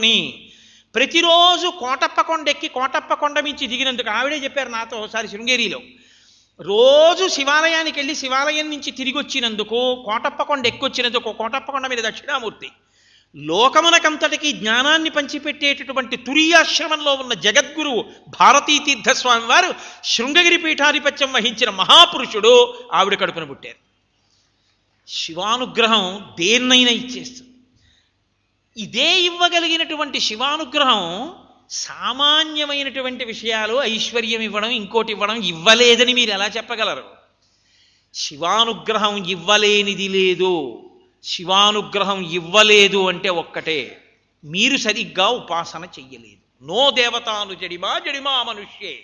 పట్టుకుని ప్రతిరోజు కోటప్పకొండ ఎక్కి కోటప్పకొండ మించి దిగినందుకు ఆవిడే చెప్పారు నాతో ఒకసారి శృంగేరిలో రోజు శివాలయానికి వెళ్ళి శివాలయం నుంచి తిరిగి వచ్చినందుకు కోటప్పకొండ ఎక్కొచ్చినందుకు కోటప్పకొండ మీద దక్షిణామూర్తి లోకమునకంతటికి జ్ఞానాన్ని పంచిపెట్టేటటువంటి తురియాశ్రమంలో ఉన్న జగద్గురు భారతీ తీర్థస్వామి వారు శృంగగిరి పీఠాధిపత్యం వహించిన మహాపురుషుడు ఆవిడ కడుపున పుట్టారు శివానుగ్రహం దేన్నైనా ఇచ్చేస్తుంది ఇదే ఇవ్వగలిగినటువంటి శివానుగ్రహం సామాన్యమైనటువంటి విషయాలు ఐశ్వర్యం ఇవ్వడం ఇంకోటి ఇవ్వడం ఇవ్వలేదని మీరు ఎలా చెప్పగలరు శివానుగ్రహం ఇవ్వలేనిది లేదు శివానుగ్రహం ఇవ్వలేదు అంటే ఒక్కటే మీరు సరిగ్గా ఉపాసన చెయ్యలేదు నో దేవతాను జడిమా జడిమా మనుష్యే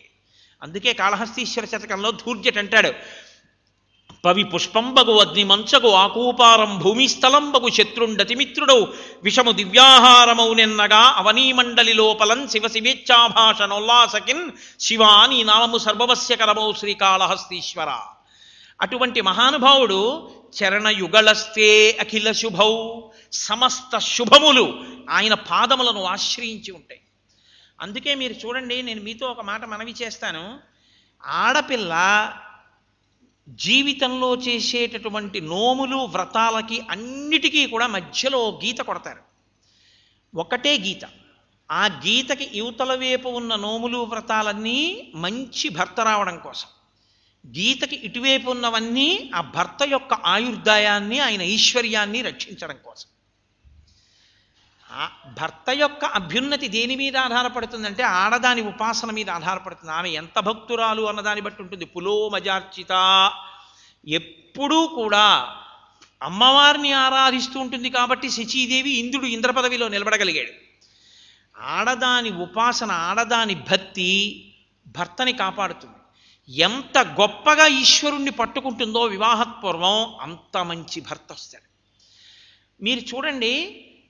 అందుకే కాళహస్తీశ్వర శతకంలో ధూర్జట్ అంటాడు పవి పుష్పంబగు అగ్ని మంచగు ఆకూపారం భూమిస్థలంబగు శత్రుండతి మిత్రుడౌ విషము దివ్యాహారమౌనెన్నగా అవనీమండలి లోపలం శివ శివేచ్ఛాభాషనోల్లాసకిన్ శివా నీ నామము సర్వవశ్యకరమౌ శ్రీకాళహస్తీశ్వర అటువంటి మహానుభావుడు చరణయుగళస్తే అఖిల శుభౌ సమస్త శుభములు ఆయన పాదములను ఆశ్రయించి ఉంటాయి అందుకే మీరు చూడండి నేను మీతో ఒక మాట మనవి చేస్తాను ఆడపిల్ల జీవితంలో చేసేటటువంటి నోములు వ్రతాలకి అన్నిటికీ కూడా మధ్యలో గీత కొడతారు ఒకటే గీత ఆ గీతకి యువతల వైపు ఉన్న నోములు వ్రతాలన్నీ మంచి భర్త రావడం కోసం గీతకి ఇటువైపు ఉన్నవన్నీ ఆ భర్త యొక్క ఆయుర్దాయాన్ని ఆయన ఐశ్వర్యాన్ని రక్షించడం కోసం భర్త యొక్క అభ్యున్నతి దేని మీద ఆధారపడుతుందంటే ఆడదాని ఉపాసన మీద ఆధారపడుతుంది ఆమె ఎంత భక్తురాలు అన్నదాన్ని బట్టి ఉంటుంది పులోమజార్చిత ఎప్పుడూ కూడా అమ్మవారిని ఆరాధిస్తూ ఉంటుంది కాబట్టి శచీదేవి ఇంద్రుడు ఇంద్రపదవిలో నిలబడగలిగాడు ఆడదాని ఉపాసన ఆడదాని భక్తి భర్తని కాపాడుతుంది ఎంత గొప్పగా ఈశ్వరుణ్ణి పట్టుకుంటుందో వివాహపూర్వం అంత మంచి భర్త వస్తాడు మీరు చూడండి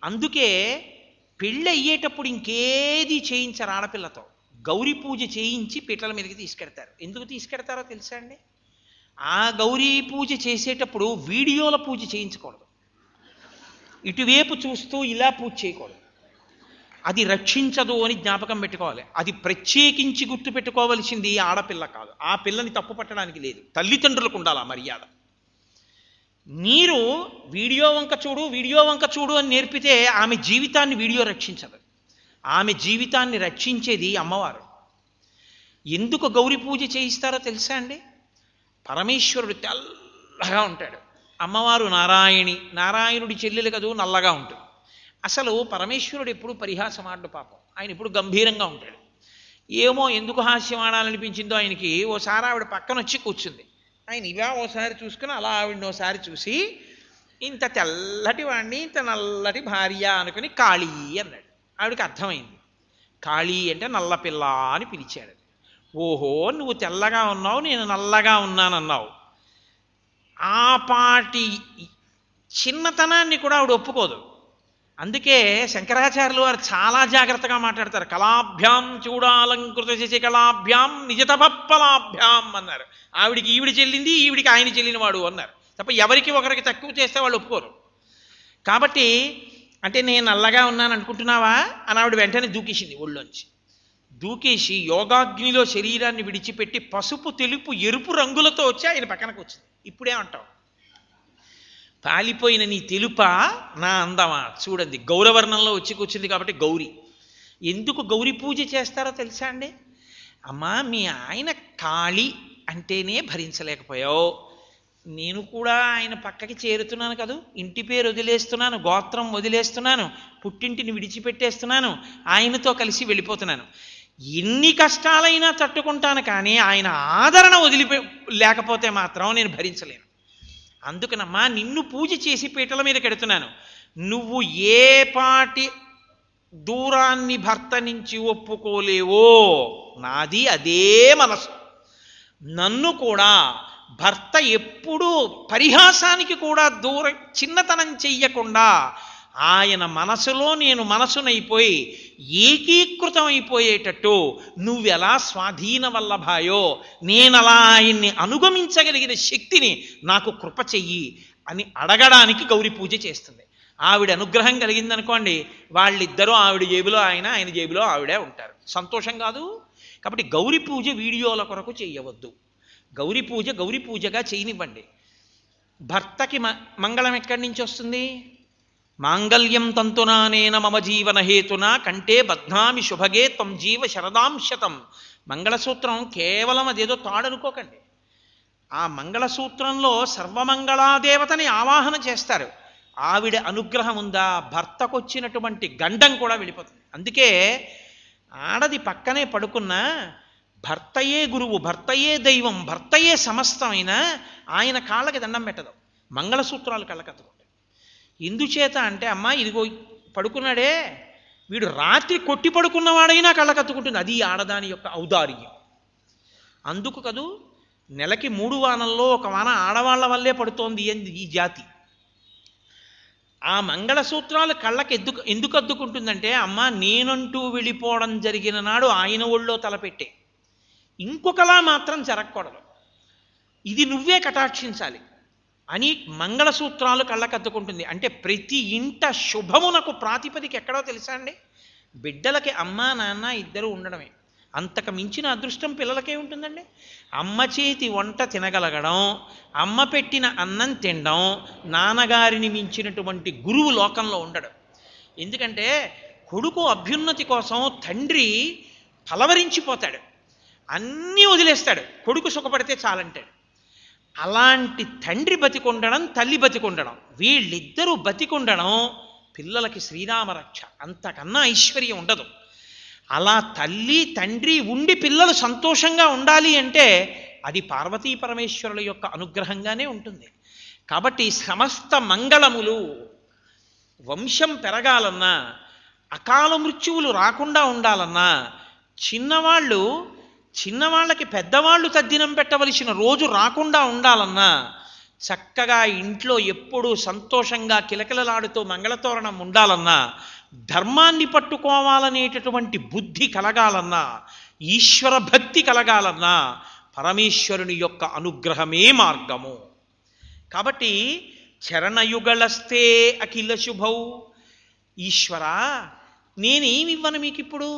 అందుకే పెళ్ళి అయ్యేటప్పుడు ఇంకేది చేయించరు ఆడపిల్లతో గౌరీ పూజ చేయించి పిట్టల మీదకి తీసుకెడతారు ఎందుకు తీసుకెడతారో తెలుసా అండి ఆ గౌరీ పూజ చేసేటప్పుడు వీడియోల పూజ చేయించకూడదు ఇటువైపు చూస్తూ ఇలా పూజ చేయకూడదు అది రక్షించదు అని జ్ఞాపకం పెట్టుకోవాలి అది ప్రత్యేకించి గుర్తుపెట్టుకోవలసింది ఆడపిల్ల కాదు ఆ పిల్లని తప్పు పట్టడానికి లేదు తల్లిదండ్రులకు ఉండాలి మర్యాద నీరు వీడియో వంక చూడు వీడియో వంక చూడు అని నేర్పితే ఆమె జీవితాన్ని వీడియో రక్షించదు ఆమె జీవితాన్ని రక్షించేది అమ్మవారు ఎందుకు గౌరీ పూజ చేయిస్తారో తెలుసా అండి పరమేశ్వరుడు తెల్లగా ఉంటాడు అమ్మవారు నారాయణి నారాయణుడి చెల్లెలు కదూ నల్లగా ఉంటుంది అసలు పరమేశ్వరుడు ఎప్పుడు పరిహాసం ఆడు పాపం ఆయన ఇప్పుడు గంభీరంగా ఉంటాడు ఏమో ఎందుకు హాస్యం ఆడాలనిపించిందో ఆయనకి ఓసారి ఆవిడ పక్కన వచ్చి కూర్చుంది ఆయన ఇలా ఓసారి చూసుకుని అలా ఆవిడని ఓసారి చూసి ఇంత తెల్లటి వాడిని ఇంత నల్లటి భార్య అనుకుని కాళీ అన్నాడు ఆవిడకి అర్థమైంది కాళీ అంటే నల్ల పిల్ల అని పిలిచాడు ఓహో నువ్వు తెల్లగా ఉన్నావు నేను నల్లగా ఉన్నానన్నావు ఆ పాటి చిన్నతనాన్ని కూడా ఆవిడ ఒప్పుకోదు అందుకే శంకరాచార్యులు వారు చాలా జాగ్రత్తగా మాట్లాడతారు కళాభ్యాం చూడాలంకృత చేసే కళాభ్యాం నిజతపప్పలాభ్యాం అన్నారు ఆవిడికి ఈవిడి చెల్లింది ఈవిడికి ఆయన చెల్లినవాడు అన్నారు తప్ప ఎవరికి ఒకరికి తక్కువ చేస్తే వాళ్ళు ఒప్పుకోరు కాబట్టి అంటే నేను నల్లగా ఉన్నాను అనుకుంటున్నావా అని ఆవిడ వెంటనే దూకేసింది ఒళ్ళోంచి దూకేసి యోగాగ్నిలో శరీరాన్ని విడిచిపెట్టి పసుపు తెలుపు ఎరుపు రంగులతో వచ్చి ఆయన పక్కనకు వచ్చింది ఇప్పుడే అంటావు కాలిపోయిన నీ తెలుప నా అందమా చూడండి గౌరవర్ణంలో వచ్చి కూర్చుంది కాబట్టి గౌరీ ఎందుకు గౌరీ పూజ చేస్తారో తెలుసా అండి అమ్మా మీ ఆయన కాళి అంటేనే భరించలేకపోయావు నేను కూడా ఆయన పక్కకి చేరుతున్నాను కదా ఇంటి పేరు వదిలేస్తున్నాను గోత్రం వదిలేస్తున్నాను పుట్టింటిని విడిచిపెట్టేస్తున్నాను ఆయనతో కలిసి వెళ్ళిపోతున్నాను ఎన్ని కష్టాలైనా తట్టుకుంటాను కానీ ఆయన ఆదరణ వదిలిపే లేకపోతే మాత్రం నేను భరించలేను అందుకనమ్మా నిన్ను పూజ చేసి పీటల మీద కెడుతున్నాను నువ్వు ఏ పాటి దూరాన్ని భర్త నుంచి ఒప్పుకోలేవో నాది అదే మనసు నన్ను కూడా భర్త ఎప్పుడూ పరిహాసానికి కూడా దూర చిన్నతనం చెయ్యకుండా ఆయన మనసులో నేను మనసునైపోయి ఏకీ ఏకీకృతమైపోయేటట్టు నువ్వెలా స్వాధీన వల్లభాయో నేనలా ఆయన్ని అనుగమించగలిగిన శక్తిని నాకు కృప చెయ్యి అని అడగడానికి గౌరీ పూజ చేస్తుంది ఆవిడ అనుగ్రహం కలిగిందనుకోండి వాళ్ళిద్దరూ ఆవిడ జేబులో ఆయన ఆయన జేబులో ఆవిడే ఉంటారు సంతోషం కాదు కాబట్టి గౌరీ పూజ వీడియోల కొరకు చేయవద్దు గౌరీ పూజ గౌరీ పూజగా చేయనివ్వండి భర్తకి మంగళం ఎక్కడి నుంచి వస్తుంది మాంగళ్యం తంతునానేన మమ జీవన హేతున కంటే బద్నామి శుభగే త్వం జీవ శరదాంశతం మంగళసూత్రం కేవలం అదేదో తాడనుకోకండి ఆ మంగళసూత్రంలో సర్వమంగళాదేవతని ఆవాహన చేస్తారు ఆవిడ అనుగ్రహం ఉందా భర్తకొచ్చినటువంటి గండం కూడా వెళ్ళిపోతుంది అందుకే ఆడది పక్కనే పడుకున్న భర్తయే గురువు భర్తయే దైవం భర్తయే సమస్తమైన ఆయన కాళ్ళకి దండం పెట్టదు మంగళసూత్రాలు కళ్ళకత్తుకుంటాయి ఎందుచేత అంటే అమ్మ ఇదిగో పడుకున్నాడే వీడు రాత్రి కొట్టి పడుకున్నవాడైనా కళ్ళకత్తుకుంటుంది అది ఆడదాని యొక్క ఔదార్యం అందుకు కదూ నెలకి మూడు వానల్లో ఒక వాన ఆడవాళ్ల వల్లే పడుతోంది ఈ జాతి ఆ మంగళసూత్రాలు కళ్ళకి ఎద్దు ఎందుకు అద్దుకుంటుందంటే అమ్మ నేనంటూ వెళ్ళిపోవడం జరిగిన నాడు ఆయన ఒళ్ళో తలపెట్టే ఇంకొకలా మాత్రం జరగకూడదు ఇది నువ్వే కటాక్షించాలి అని మంగళసూత్రాలు కళ్ళకద్దుకుంటుంది అంటే ప్రతి ఇంట శుభమునకు ప్రాతిపదిక ఎక్కడో తెలుసా అండి బిడ్డలకి అమ్మ నాన్న ఇద్దరు ఉండడమే అంతకు మించిన అదృష్టం పిల్లలకే ఉంటుందండి అమ్మ చేతి వంట తినగలగడం అమ్మ పెట్టిన అన్నం తినడం నాన్నగారిని మించినటువంటి గురువు లోకంలో ఉండడం ఎందుకంటే కొడుకు అభ్యున్నతి కోసం తండ్రి కలవరించిపోతాడు అన్నీ వదిలేస్తాడు కొడుకు సుఖపడితే చాలంటాడు అలాంటి తండ్రి బతికుండడం తల్లి బతికుండడం వీళ్ళిద్దరూ బతికుండడం పిల్లలకి శ్రీరామరక్ష అంతకన్నా ఐశ్వర్యం ఉండదు అలా తల్లి తండ్రి ఉండి పిల్లలు సంతోషంగా ఉండాలి అంటే అది పార్వతీ పరమేశ్వరుల యొక్క అనుగ్రహంగానే ఉంటుంది కాబట్టి సమస్త మంగళములు వంశం పెరగాలన్నా అకాల మృత్యువులు రాకుండా ఉండాలన్నా చిన్నవాళ్ళు చిన్నవాళ్ళకి పెద్దవాళ్ళు తద్దినం పెట్టవలసిన రోజు రాకుండా ఉండాలన్నా చక్కగా ఇంట్లో ఎప్పుడూ సంతోషంగా కిలకిలలాడుతూ మంగళతోరణం ఉండాలన్నా ధర్మాన్ని పట్టుకోవాలనేటటువంటి బుద్ధి కలగాలన్నా ఈశ్వర భక్తి కలగాలన్నా పరమేశ్వరుని యొక్క అనుగ్రహమే మార్గము కాబట్టి చరణయుగళస్తే అఖిల శుభౌ ఈశ్వరా నేనేమివ్వను మీకు ఇప్పుడు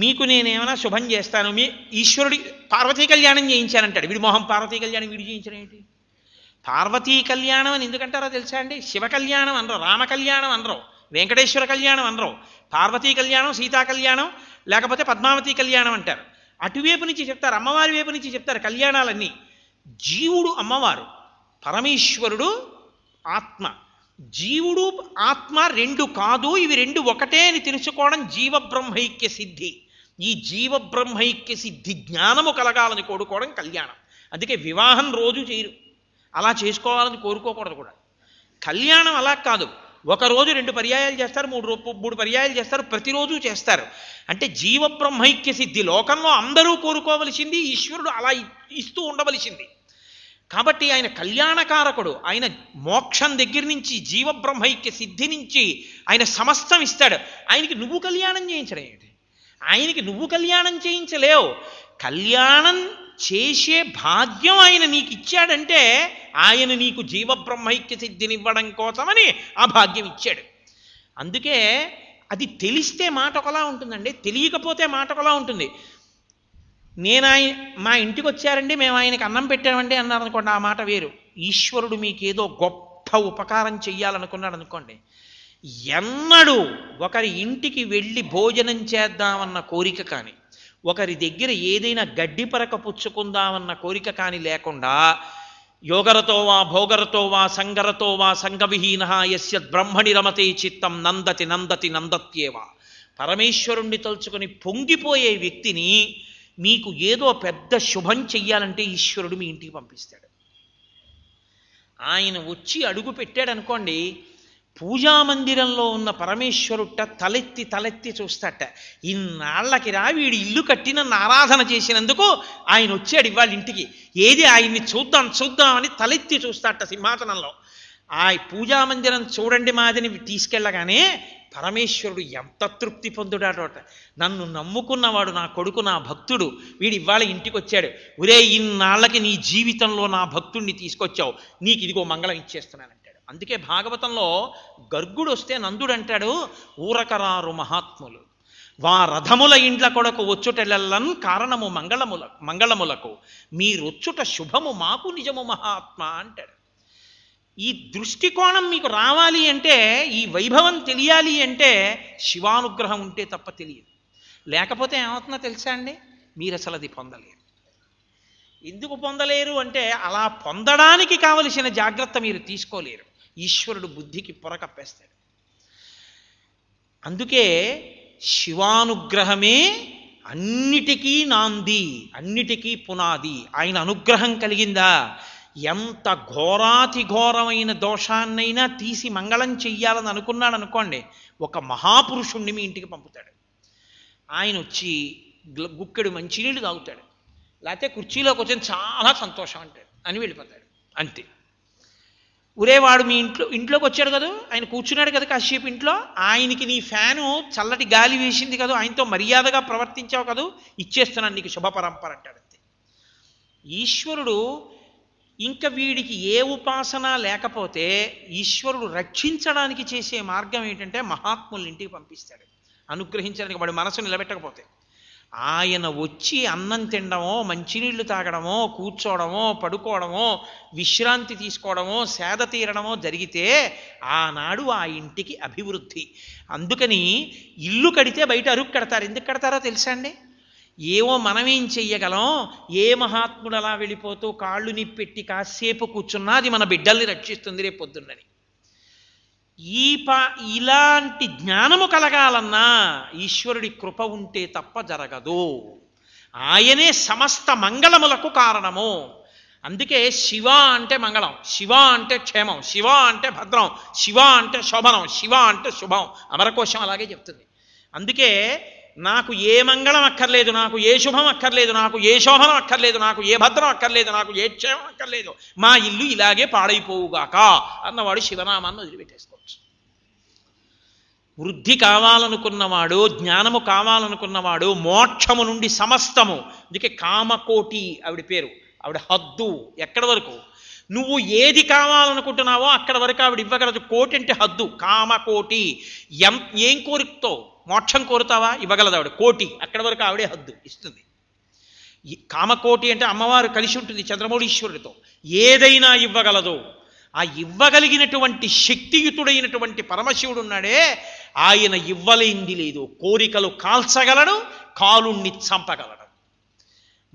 మీకు నేనేమైనా శుభం చేస్తాను మీ ఈశ్వరుడి పార్వతీ కళ్యాణం చేయించానంటాడు వీడి మొహం పార్వతీ కళ్యాణం వీడు చేయించడం ఏంటి పార్వతీ కళ్యాణం అని ఎందుకంటారో తెలుసా అండి శివ కళ్యాణం అనరు రామ కళ్యాణం అనరు వెంకటేశ్వర కళ్యాణం అనరు పార్వతీ కళ్యాణం సీతా కళ్యాణం లేకపోతే పద్మావతి కళ్యాణం అంటారు అటువైపు నుంచి చెప్తారు అమ్మవారి వైపు నుంచి చెప్తారు కళ్యాణాలన్నీ జీవుడు అమ్మవారు పరమేశ్వరుడు ఆత్మ జీవుడు ఆత్మ రెండు కాదు ఇవి రెండు ఒకటే అని తెలుసుకోవడం జీవబ్రహ్మైక్య సిద్ధి ఈ జీవబ్రహ్మైక్య సిద్ధి జ్ఞానము కలగాలని కోరుకోవడం కళ్యాణం అందుకే వివాహం రోజు చేయరు అలా చేసుకోవాలని కోరుకోకూడదు కూడా కళ్యాణం అలా కాదు ఒకరోజు రెండు పర్యాయాలు చేస్తారు మూడు రూపు మూడు పర్యాయాలు చేస్తారు ప్రతిరోజు చేస్తారు అంటే జీవబ్రహ్మైక్య సిద్ధి లోకంలో అందరూ కోరుకోవలసింది ఈశ్వరుడు అలా ఇస్తూ ఉండవలసింది కాబట్టి ఆయన కళ్యాణకారకుడు ఆయన మోక్షం దగ్గర నుంచి జీవబ్రహ్మైక్య సిద్ధి నుంచి ఆయన సమస్తం ఇస్తాడు ఆయనకి నువ్వు కళ్యాణం చేయించడం ఏంటి ఆయనకి నువ్వు కళ్యాణం చేయించలేవు కళ్యాణం చేసే భాగ్యం ఆయన నీకు ఇచ్చాడంటే ఆయన నీకు జీవబ్రహ్మైక్య సిద్ధినివ్వడం కోసమని ఆ భాగ్యం ఇచ్చాడు అందుకే అది తెలిస్తే మాట ఒకలా ఉంటుందండి తెలియకపోతే మాట ఒకలా ఉంటుంది నేను ఆయన మా ఇంటికి వచ్చారండి మేము ఆయనకి అన్నం పెట్టామండి అన్నారనుకోండి ఆ మాట వేరు ఈశ్వరుడు మీకేదో గొప్ప ఉపకారం చెయ్యాలనుకున్నాడు అనుకోండి ఎన్నడూ ఒకరి ఇంటికి వెళ్ళి భోజనం చేద్దామన్న కోరిక కానీ ఒకరి దగ్గర ఏదైనా గడ్డి పరక పుచ్చుకుందామన్న కోరిక కానీ లేకుండా యోగరతో వా భోగరతో వా సంగరతో వా సంగవిహీన యస్య బ్రహ్మణి రమతే చిత్తం నందతి నందతి నందత్యేవా పరమేశ్వరుణ్ణి తలుచుకొని పొంగిపోయే వ్యక్తిని మీకు ఏదో పెద్ద శుభం చెయ్యాలంటే ఈశ్వరుడు మీ ఇంటికి పంపిస్తాడు ఆయన వచ్చి అడుగు పెట్టాడు అనుకోండి పూజామందిరంలో ఉన్న పరమేశ్వరుట్ట తలెత్తి తలెత్తి చూస్తాట ఇన్నాళ్ళకి రా వీడి ఇల్లు కట్టి నన్ను ఆరాధన చేసినందుకు ఆయన వచ్చాడు ఇవాళ ఇంటికి ఏది ఆయన్ని చూద్దాం చూద్దామని తలెత్తి చూస్తాట సింహాసనంలో ఆ పూజామందిరం చూడండి మాదిని తీసుకెళ్ళగానే పరమేశ్వరుడు ఎంత తృప్తి పొందుడాడోట నన్ను నమ్ముకున్నవాడు నా కొడుకు నా భక్తుడు వీడు ఇవాళ ఇంటికి వచ్చాడు ఒరే ఇన్నాళ్ళకి నీ జీవితంలో నా భక్తుడిని తీసుకొచ్చావు నీకు ఇదిగో మంగళం ఇచ్చేస్తున్నాను అందుకే భాగవతంలో గర్గుడు వస్తే నందుడు అంటాడు ఊరకరారు మహాత్ములు వా రథముల ఇండ్ల కొడకు వచ్చుటెలల్లన్ కారణము మంగళముల మంగళములకు మీరొచ్చుట శుభము మాకు నిజము మహాత్మ అంటాడు ఈ దృష్టికోణం మీకు రావాలి అంటే ఈ వైభవం తెలియాలి అంటే శివానుగ్రహం ఉంటే తప్ప తెలియదు లేకపోతే ఏమవుతుందో తెలుసా అండి మీరు అసలు అది పొందలేరు ఎందుకు పొందలేరు అంటే అలా పొందడానికి కావలసిన జాగ్రత్త మీరు తీసుకోలేరు ఈశ్వరుడు బుద్ధికి పొరకప్పేస్తాడు అందుకే శివానుగ్రహమే అన్నిటికీ నాంది అన్నిటికీ పునాది ఆయన అనుగ్రహం కలిగిందా ఎంత ఘోరాతి ఘోరమైన దోషాన్నైనా తీసి మంగళం చెయ్యాలని అనుకున్నాడు అనుకోండి ఒక మహాపురుషుణ్ణి మీ ఇంటికి పంపుతాడు ఆయన వచ్చి గుక్కెడు మంచినీళ్ళు తాగుతాడు లేకపోతే కుర్చీలోకి వచ్చిన చాలా సంతోషం అంటాడు అని వెళ్ళిపోతాడు అంతే ఉరేవాడు మీ ఇంట్లో ఇంట్లోకి వచ్చాడు కదా ఆయన కూర్చున్నాడు కదా కాసేపు ఇంట్లో ఆయనకి నీ ఫ్యాను చల్లటి గాలి వేసింది కదా ఆయనతో మర్యాదగా ప్రవర్తించావు కదా ఇచ్చేస్తున్నాను నీకు శుభ పరంపర అంటాడు అంతే ఈశ్వరుడు ఇంకా వీడికి ఏ ఉపాసన లేకపోతే ఈశ్వరుడు రక్షించడానికి చేసే మార్గం ఏంటంటే మహాత్ముల ఇంటికి పంపిస్తాడు అనుగ్రహించడానికి వాడి మనసు నిలబెట్టకపోతే ఆయన వచ్చి అన్నం తినడమో మంచినీళ్ళు తాగడమో కూర్చోవడమో పడుకోవడమో విశ్రాంతి తీసుకోవడమో సేద తీరడమో జరిగితే ఆనాడు ఆ ఇంటికి అభివృద్ధి అందుకని ఇల్లు కడితే బయట అరుగు కడతారు ఎందుకు కడతారో తెలుసా అండి ఏమో మనమేం చెయ్యగలం ఏ మహాత్ముడు అలా వెళ్ళిపోతూ కాళ్ళు నిప్పెట్టి కాసేపు కూర్చున్నా అది మన బిడ్డల్ని రక్షిస్తుంది రేపు పొద్దున్నని ఈ పా ఇలాంటి జ్ఞానము కలగాలన్నా ఈశ్వరుడి కృప ఉంటే తప్ప జరగదు ఆయనే సమస్త మంగళములకు కారణము అందుకే శివ అంటే మంగళం శివ అంటే క్షేమం శివ అంటే భద్రం శివ అంటే శోభనం శివ అంటే శుభం అమరకోశం అలాగే చెప్తుంది అందుకే నాకు ఏ మంగళం అక్కర్లేదు నాకు ఏ శుభం అక్కర్లేదు నాకు ఏ శోభనం అక్కర్లేదు నాకు ఏ భద్రం అక్కర్లేదు నాకు ఏ క్షేమం అక్కర్లేదు మా ఇల్లు ఇలాగే పాడైపోవుగాక అన్నవాడు శివనామాన్ని వదిలిపెట్టేసుకోవచ్చు వృద్ధి కావాలనుకున్నవాడు జ్ఞానము కావాలనుకున్నవాడు మోక్షము నుండి సమస్తము అందుకే కామకోటి ఆవిడ పేరు ఆవిడ హద్దు ఎక్కడి వరకు నువ్వు ఏది కావాలనుకుంటున్నావో అక్కడ వరకు ఆవిడ ఇవ్వగలదు కోటి అంటే హద్దు కామ కోటి ఎం ఏం కోరుకుతో మోక్షం కోరుతావా ఇవ్వగలదు ఆవిడ కోటి అక్కడ వరకు ఆవిడే హద్దు ఇస్తుంది కామకోటి అంటే అమ్మవారు కలిసి ఉంటుంది చంద్రమౌళీశ్వరుడితో ఏదైనా ఇవ్వగలదు ఆ ఇవ్వగలిగినటువంటి శక్తియుతుడైనటువంటి పరమశివుడు ఉన్నాడే ఆయన ఇవ్వలేంది లేదు కోరికలు కాల్చగలడు కాలుణ్ణి చంపగలడు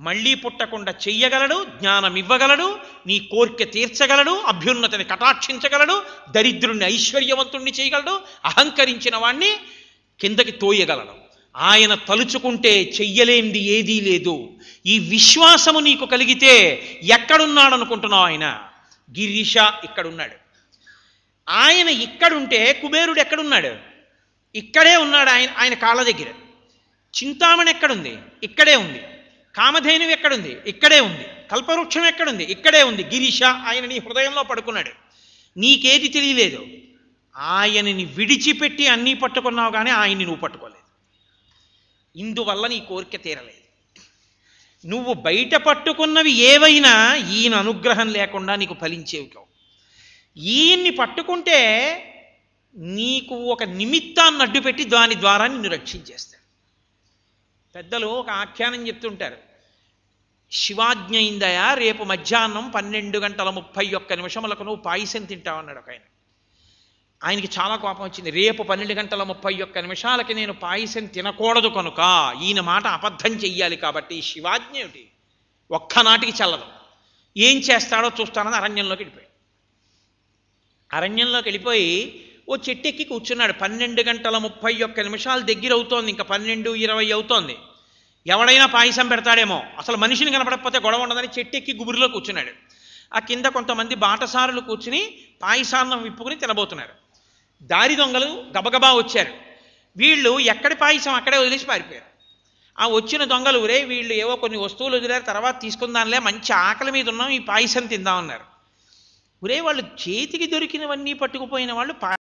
మళ్ళీ పుట్టకుండా చెయ్యగలడు జ్ఞానం ఇవ్వగలడు నీ కోరిక తీర్చగలడు అభ్యున్నతిని కటాక్షించగలడు దరిద్రుణ్ణి ఐశ్వర్యవంతుణ్ణి చేయగలడు అహంకరించిన వాణ్ణి కిందకి తోయగలడు ఆయన తలుచుకుంటే చెయ్యలేంది ఏదీ లేదు ఈ విశ్వాసము నీకు కలిగితే ఎక్కడున్నాడు అనుకుంటున్నావు ఆయన గిరీష ఇక్కడున్నాడు ఆయన ఇక్కడుంటే కుబేరుడు ఎక్కడున్నాడు ఇక్కడే ఉన్నాడు ఆయన ఆయన కాళ్ళ దగ్గర చింతామణి ఎక్కడుంది ఇక్కడే ఉంది కామధేనువు ఎక్కడుంది ఇక్కడే ఉంది కల్పవృక్షం ఎక్కడుంది ఇక్కడే ఉంది గిరీష ఆయన నీ హృదయంలో పడుకున్నాడు నీకేది తెలియలేదు ఆయనని విడిచిపెట్టి అన్నీ పట్టుకున్నావు కానీ ఆయన్ని నువ్వు పట్టుకోలేదు ఇందువల్ల నీ కోరిక తీరలేదు నువ్వు బయట పట్టుకున్నవి ఏవైనా ఈయన అనుగ్రహం లేకుండా నీకు ఫలించేవి కావు ఈయన్ని పట్టుకుంటే నీకు ఒక నిమిత్తాన్ని అడ్డుపెట్టి దాని ద్వారా నిన్ను రక్షించేస్తాడు పెద్దలు ఒక ఆఖ్యానం చెప్తుంటారు శివాజ్ఞయిందయా రేపు మధ్యాహ్నం పన్నెండు గంటల ముప్పై ఒక్క నిమిషములకు నువ్వు పాయసం తింటావు అన్నాడు ఒక ఆయన ఆయనకి చాలా కోపం వచ్చింది రేపు పన్నెండు గంటల ముప్పై ఒక్క నిమిషాలకి నేను పాయసం తినకూడదు కనుక ఈయన మాట అబద్ధం చెయ్యాలి కాబట్టి శివాజ్ఞ ఏమిటి ఒక్కనాటికి చల్లదు ఏం చేస్తాడో చూస్తానని అరణ్యంలోకి వెళ్ళిపోయాడు అరణ్యంలోకి వెళ్ళిపోయి ఓ చెట్టెక్కి కూర్చున్నాడు పన్నెండు గంటల ముప్పై ఒక్క నిమిషాలు దగ్గర అవుతోంది ఇంకా పన్నెండు ఇరవై అవుతోంది ఎవడైనా పాయసం పెడతాడేమో అసలు మనిషిని కనపడకపోతే గొడవ ఉండదని చెట్టెక్కి గుబురిలో కూర్చున్నాడు ఆ కింద కొంతమంది బాటసారులు కూర్చుని పాయసాన్నం విప్పుకుని తినబోతున్నారు దారి దొంగలు గబగబా వచ్చారు వీళ్ళు ఎక్కడి పాయసం అక్కడే వదిలేసి పారిపోయారు ఆ వచ్చిన దొంగలు ఊరే వీళ్ళు ఏవో కొన్ని వస్తువులు వదిలేరు తర్వాత తీసుకుందాంలే మంచి ఆకలి మీద ఉన్నాం ఈ పాయసం తిందామన్నారు ఊరే వాళ్ళు చేతికి దొరికినవన్నీ పట్టుకుపోయిన వాళ్ళు